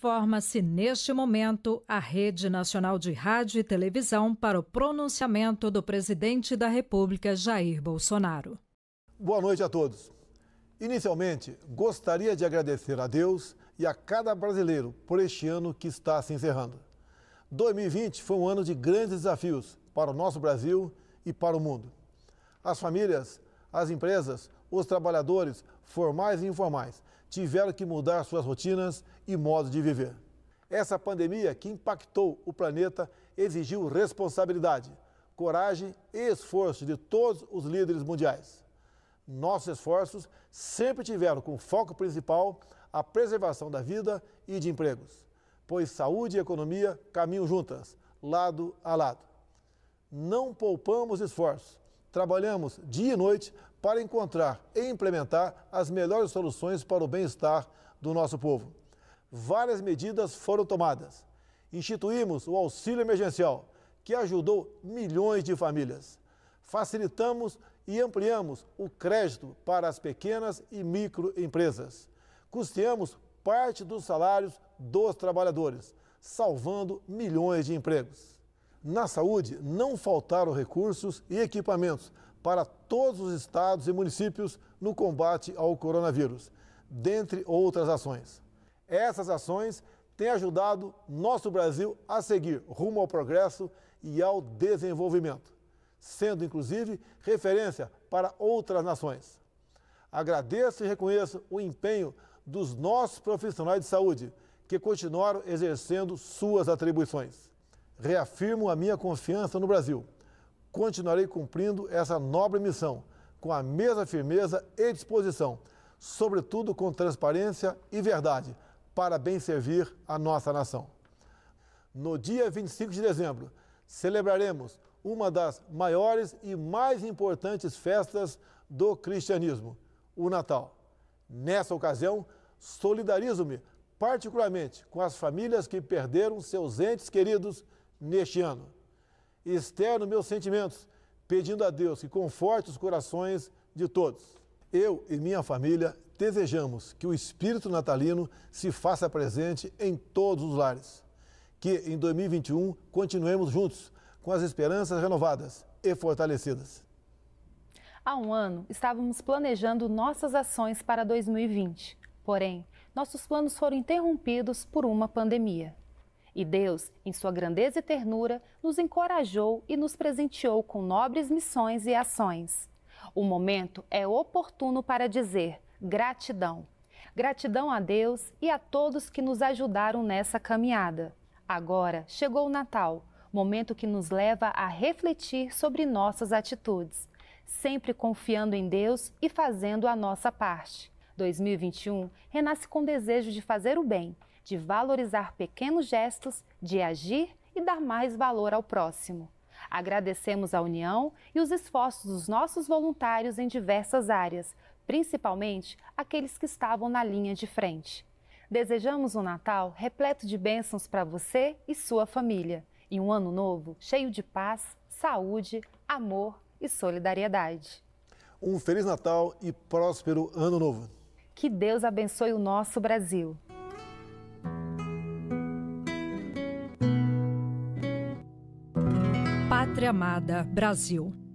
Forma-se neste momento a Rede Nacional de Rádio e Televisão para o pronunciamento do presidente da República, Jair Bolsonaro. Boa noite a todos. Inicialmente, gostaria de agradecer a Deus e a cada brasileiro por este ano que está se encerrando. 2020 foi um ano de grandes desafios para o nosso Brasil e para o mundo. As famílias, as empresas, os trabalhadores, formais e informais, tiveram que mudar suas rotinas e modo de viver. Essa pandemia que impactou o planeta exigiu responsabilidade, coragem e esforço de todos os líderes mundiais. Nossos esforços sempre tiveram como foco principal a preservação da vida e de empregos, pois saúde e economia caminham juntas, lado a lado. Não poupamos esforços, trabalhamos dia e noite para encontrar e implementar as melhores soluções para o bem-estar do nosso povo. Várias medidas foram tomadas. Instituímos o auxílio emergencial, que ajudou milhões de famílias. Facilitamos e ampliamos o crédito para as pequenas e microempresas. Custeamos parte dos salários dos trabalhadores, salvando milhões de empregos. Na saúde, não faltaram recursos e equipamentos para todos os estados e municípios no combate ao coronavírus, dentre outras ações. Essas ações têm ajudado nosso Brasil a seguir rumo ao progresso e ao desenvolvimento, sendo inclusive referência para outras nações. Agradeço e reconheço o empenho dos nossos profissionais de saúde, que continuaram exercendo suas atribuições. Reafirmo a minha confiança no Brasil continuarei cumprindo essa nobre missão, com a mesma firmeza e disposição, sobretudo com transparência e verdade, para bem servir a nossa nação. No dia 25 de dezembro, celebraremos uma das maiores e mais importantes festas do cristianismo, o Natal. Nessa ocasião, solidarizo-me particularmente com as famílias que perderam seus entes queridos neste ano externo meus sentimentos, pedindo a Deus que conforte os corações de todos. Eu e minha família desejamos que o espírito natalino se faça presente em todos os lares. Que em 2021 continuemos juntos, com as esperanças renovadas e fortalecidas. Há um ano estávamos planejando nossas ações para 2020, porém, nossos planos foram interrompidos por uma pandemia. E Deus, em sua grandeza e ternura, nos encorajou e nos presenteou com nobres missões e ações. O momento é oportuno para dizer gratidão. Gratidão a Deus e a todos que nos ajudaram nessa caminhada. Agora chegou o Natal, momento que nos leva a refletir sobre nossas atitudes, sempre confiando em Deus e fazendo a nossa parte. 2021 renasce com desejo de fazer o bem de valorizar pequenos gestos, de agir e dar mais valor ao próximo. Agradecemos a união e os esforços dos nossos voluntários em diversas áreas, principalmente aqueles que estavam na linha de frente. Desejamos um Natal repleto de bênçãos para você e sua família e um ano novo cheio de paz, saúde, amor e solidariedade. Um Feliz Natal e próspero Ano Novo. Que Deus abençoe o nosso Brasil. Pátria Amada, Brasil.